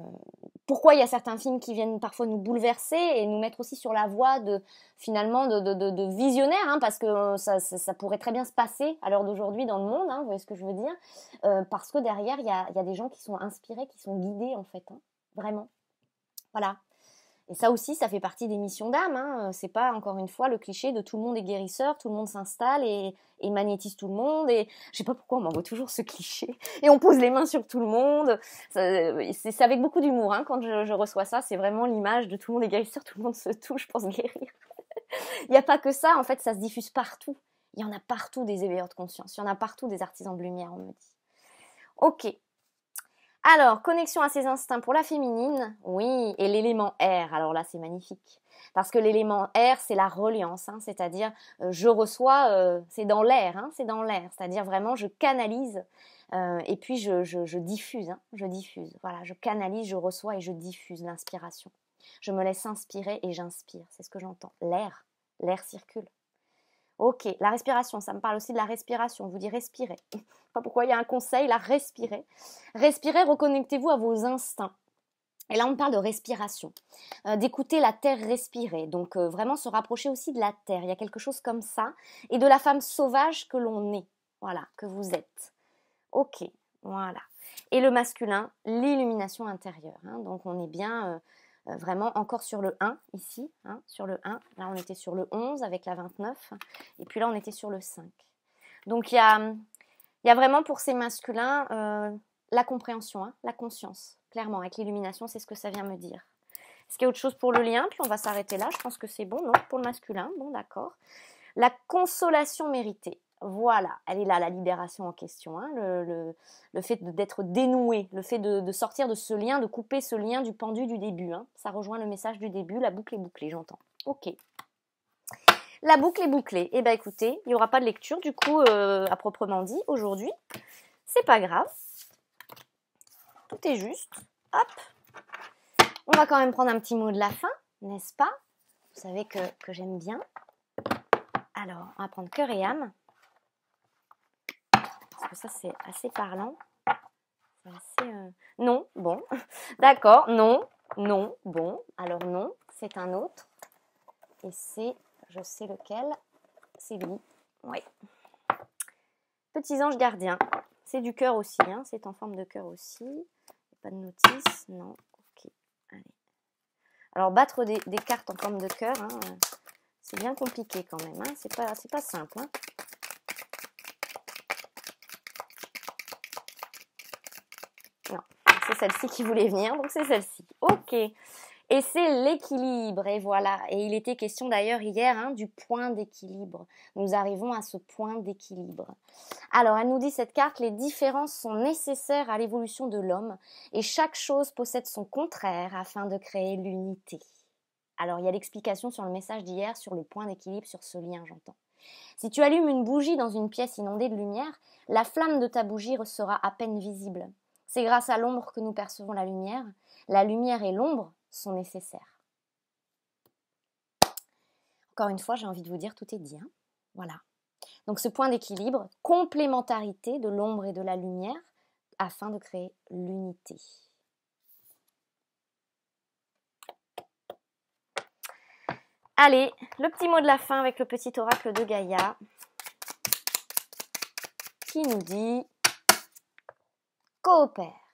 pourquoi il y a certains films qui viennent parfois nous bouleverser et nous mettre aussi sur la voie de finalement de, hein, parce que euh, ça, pourrait très bien se passer à l'heure d'aujourd'hui dans le monde, hein, vous voyez ce que je veux dire, euh, parce que derrière il y a, des gens qui sont inspirés, qui sont guidés en fait, hein, vraiment. Voilà. Et ça aussi, ça fait partie des missions d'âme. Hein. Euh, c'est pas encore une fois le cliché de tout le monde est guérisseur, tout le monde s'installe et, magnétise tout le monde. Et je sais pas pourquoi on m'envoie toujours ce cliché. Et on pose les mains sur tout le monde. Euh, c'est avec beaucoup d'humour hein, quand je, je, reçois ça. C'est vraiment l'image de tout le monde est guérisseur, tout le monde se touche pour se guérir. [LAUGHS] Il n'y a pas que ça. En fait, ça se diffuse partout. Il y en a partout des éveilleurs de conscience. Il y en a partout des artisans de lumière, on me dit. Ok, alors, connexion à ses instincts pour la féminine, oui, et l'élément air, alors là c'est magnifique. Parce que l'élément air, c'est la reliance, hein, c'est-à-dire euh, je reçois, euh, c'est dans l'air, hein, c'est dans l'air, c'est-à-dire vraiment je canalise euh, et puis je, diffuse, hein, je diffuse, voilà, je canalise, je reçois et je diffuse l'inspiration. Je me laisse inspirer et j'inspire, c'est ce que j'entends. L'air, l'air circule. Ok, la respiration, ça me parle aussi de la respiration. On vous dit respirer. [LAUGHS] pas pourquoi il y a un conseil là, respirer. Respirez, reconnectez-vous à vos instincts. Et là, on parle de respiration, euh, d'écouter la terre respirer, donc euh, vraiment se rapprocher aussi de la terre. Il y a quelque chose comme ça, et de la femme sauvage que l'on est, voilà, que vous êtes. Ok, voilà. Et le masculin, l'illumination intérieure. Hein, donc on est bien euh, euh, vraiment encore sur le 1 ici, hein, sur le 1. Là, on était sur le 11 avec la 29. Et puis là, on était sur le 5. Donc, il y a, y vraiment pour ces masculins euh, la compréhension, hein, la conscience, clairement. Avec l'illumination, c'est ce que ça vient me dire. Est-ce qu'il y a autre chose pour le lien Puis on va s'arrêter là. Je pense que c'est bon. Non, pour le masculin, bon, d'accord. La consolation méritée. Voilà, elle est là, la libération en question. Hein, le, fait d'être dénoué, le fait de, sortir de ce lien, de couper ce lien du pendu du début. Hein. ça rejoint le message du début, la boucle est bouclée, j'entends. Ok. La boucle est bouclée. Eh bien écoutez, il n'y aura pas de lecture du coup euh, à proprement dit aujourd'hui. C'est pas grave. Tout est juste. Hop. On va quand même prendre un petit mot de la fin, n'est-ce pas Vous savez que, que j'aime bien. Alors, on va prendre cœur et âme ça, c'est assez parlant. Euh, non, bon. [LAUGHS] D'accord, non, non, bon. Alors non, c'est un autre. Et c'est, je sais lequel, c'est lui. Oui. Petits anges gardiens. C'est du cœur aussi, hein, c'est en forme de cœur aussi. Pas de notice, non. Ok, allez. Alors battre des, cartes en forme de cœur, hein, euh, c'est bien compliqué quand même. Hein. C'est pas, pas simple. c'est celle-ci qui voulait venir, donc c'est celle-ci. Ok. Et c'est l'équilibre, et voilà. Et il était question d'ailleurs hier hein, du point d'équilibre. Nous arrivons à ce point d'équilibre. Alors, elle nous dit cette carte, les différences sont nécessaires à l'évolution de l'homme, et chaque chose possède son contraire afin de créer l'unité. Alors, il y a l'explication sur le message d'hier, sur le point d'équilibre, sur ce lien, j'entends. Si tu allumes une bougie dans une pièce inondée de lumière, la flamme de ta bougie sera à peine visible. C'est grâce à l'ombre que nous percevons la lumière. La lumière et l'ombre sont nécessaires. Encore une fois, j'ai envie de vous dire, tout est bien. Hein. voilà. Donc ce point d'équilibre, complémentarité de l'ombre et de la lumière, afin de créer l'unité. Allez, le petit mot de la fin avec le petit oracle de Gaïa qui nous dit Coopère,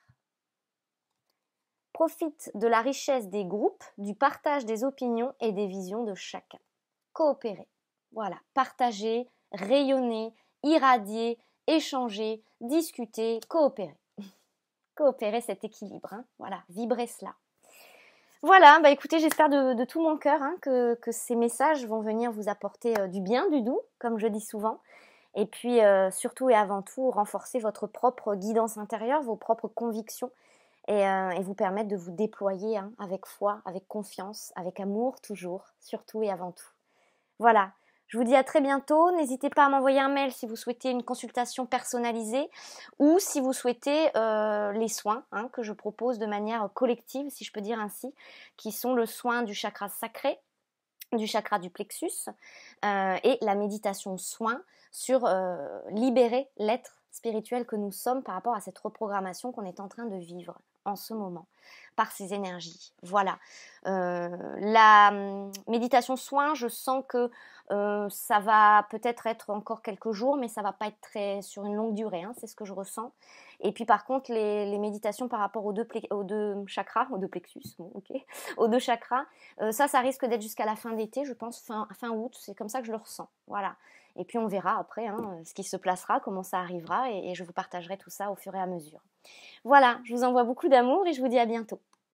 profite de la richesse des groupes, du partage des opinions et des visions de chacun. Coopérer. Voilà, partager, rayonner, irradier, échanger, discuter, coopérer. [LAUGHS] coopérer cet équilibre, hein. voilà, vibrer cela. Voilà, bah écoutez, j'espère de, tout mon cœur hein, que, ces messages vont venir vous apporter euh, du bien, du doux, comme je dis souvent. Et puis, euh, surtout et avant tout, renforcer votre propre guidance intérieure, vos propres convictions et, euh, vous permettre de vous déployer hein, avec foi, avec confiance, avec amour toujours, surtout et avant tout. Voilà. Je vous dis à très bientôt. N'hésitez pas à m'envoyer un mail si vous souhaitez une consultation personnalisée ou si vous souhaitez euh, les soins hein, que je propose de manière collective, si je peux dire ainsi, qui sont le soin du chakra sacré, du chakra du plexus et la méditation soin sur euh, libérer l'être spirituel que nous sommes par rapport à cette reprogrammation qu'on est en train de vivre en ce moment par ces énergies. Voilà. Euh, la hum, méditation soin, je sens que euh, ça va peut-être être encore quelques jours, mais ça va pas être très sur une longue durée. Hein, c'est ce que je ressens. Et puis par contre, les, méditations par rapport aux deux, aux deux, chakras, aux deux plexus, [LAUGHS] aux deux chakras, ça, ça risque d'être jusqu'à la fin d'été, je pense fin, fin août. C'est comme ça que je le ressens. Voilà. Et puis on verra après hein, ce qui se placera, comment ça arrivera, et je vous partagerai tout ça au fur et à mesure. Voilà, je vous envoie beaucoup d'amour et je vous dis à bientôt.